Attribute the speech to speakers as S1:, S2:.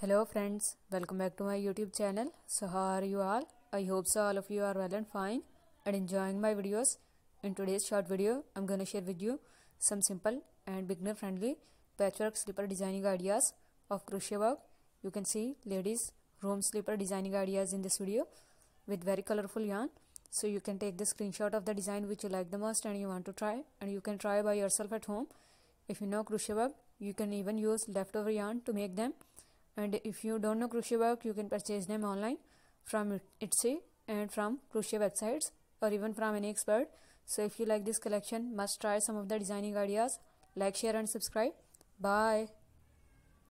S1: hello friends welcome back to my youtube channel so how are you all i hope so all of you are well and fine and enjoying my videos in today's short video i'm gonna share with you some simple and beginner friendly patchwork slipper designing ideas of crochet work you can see ladies room slipper designing ideas in this video with very colorful yarn so you can take the screenshot of the design which you like the most and you want to try and you can try by yourself at home if you know crochet work you can even use leftover yarn to make them and if you don't know crochet work you can purchase them online from Etsy and from crochet websites or even from any expert so if you like this collection must try some of the designing ideas like share and subscribe bye